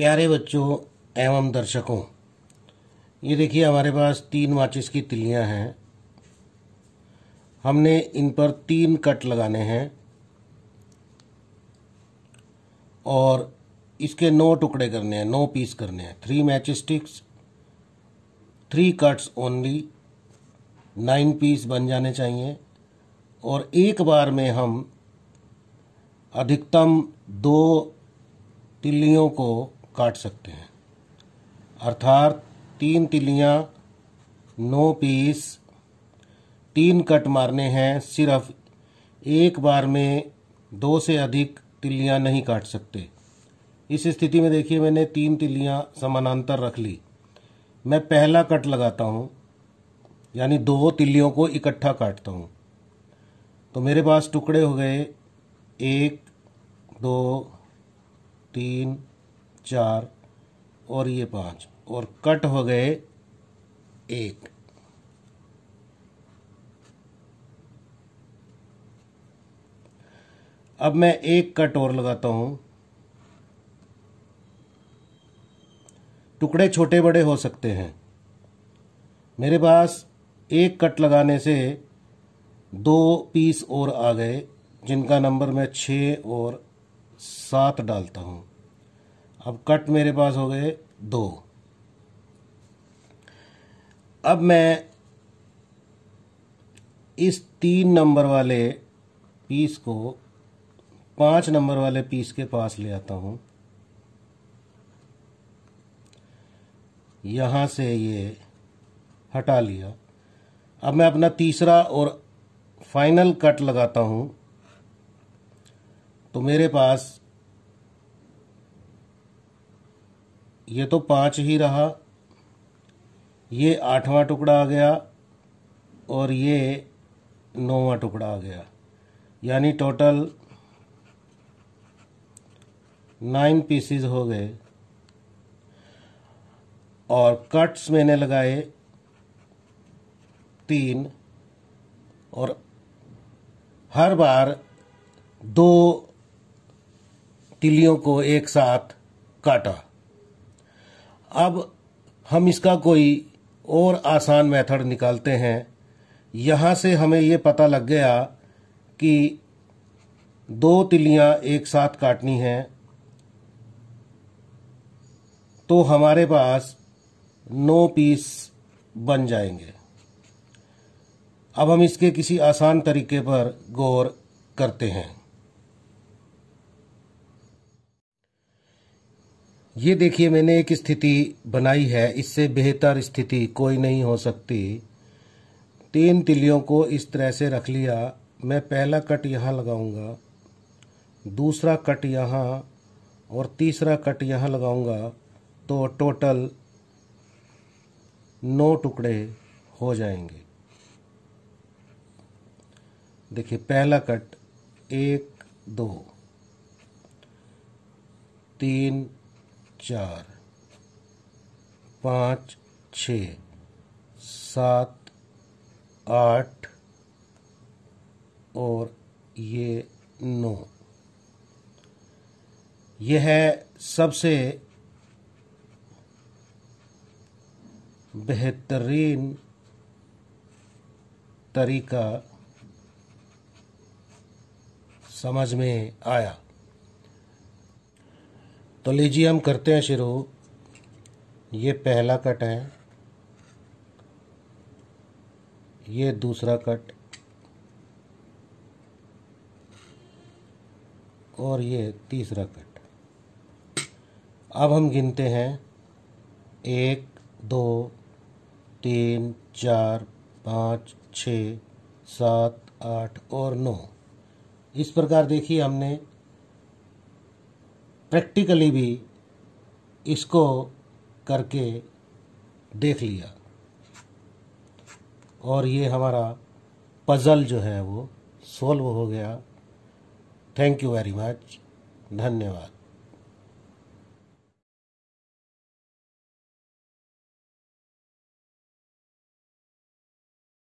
प्यारे बच्चों एवं दर्शकों ये देखिए हमारे पास तीन माचिस की तिल्लियाँ हैं हमने इन पर तीन कट लगाने हैं और इसके नौ टुकड़े करने हैं नौ पीस करने हैं three match sticks three cuts only nine piece बन जाने चाहिए और एक बार में हम अधिकतम दो तिल्लियों को काट सकते हैं अर्थात तीन तिलियां नौ पीस तीन कट मारने हैं सिर्फ एक बार में दो से अधिक तिल्लियाँ नहीं काट सकते इस स्थिति में देखिए मैंने तीन तिल्लियाँ समानांतर रख ली मैं पहला कट लगाता हूँ यानी दो तिल्लियों को इकट्ठा काटता हूँ तो मेरे पास टुकड़े हो गए एक दो तीन चार और ये पाँच और कट हो गए एक अब मैं एक कट और लगाता हूं टुकड़े छोटे बड़े हो सकते हैं मेरे पास एक कट लगाने से दो पीस और आ गए जिनका नंबर मैं छः और सात डालता हूँ अब कट मेरे पास हो गए दो अब मैं इस तीन नंबर वाले पीस को पांच नंबर वाले पीस के पास ले आता हूं यहां से ये हटा लिया अब मैं अपना तीसरा और फाइनल कट लगाता हूं तो मेरे पास ये तो पांच ही रहा ये आठवां टुकड़ा आ गया और ये नौवा टुकड़ा आ गया यानी टोटल नाइन पीसीज हो गए और कट्स मैंने लगाए तीन और हर बार दो तिलियों को एक साथ काटा अब हम इसका कोई और आसान मेथड निकालते हैं यहाँ से हमें ये पता लग गया कि दो तिलियाँ एक साथ काटनी हैं तो हमारे पास नौ पीस बन जाएंगे अब हम इसके किसी आसान तरीके पर गौर करते हैं ये देखिए मैंने एक स्थिति बनाई है इससे बेहतर स्थिति कोई नहीं हो सकती तीन तिलियों को इस तरह से रख लिया मैं पहला कट यहाँ लगाऊंगा दूसरा कट यहाँ और तीसरा कट यहाँ लगाऊंगा तो टोटल नौ टुकड़े हो जाएंगे देखिए पहला कट एक दो तीन चार पाँच छ सात आठ और ये नौ यह सबसे बेहतरीन तरीका समझ में आया तो लीजिए हम करते हैं शुरू ये पहला कट है ये दूसरा कट और ये तीसरा कट अब हम गिनते हैं एक दो तीन चार पाँच छ सात आठ और नौ इस प्रकार देखिए हमने प्रैक्टिकली भी इसको करके देख लिया और ये हमारा पज़ल जो है वो सॉल्व हो गया थैंक यू वेरी मच धन्यवाद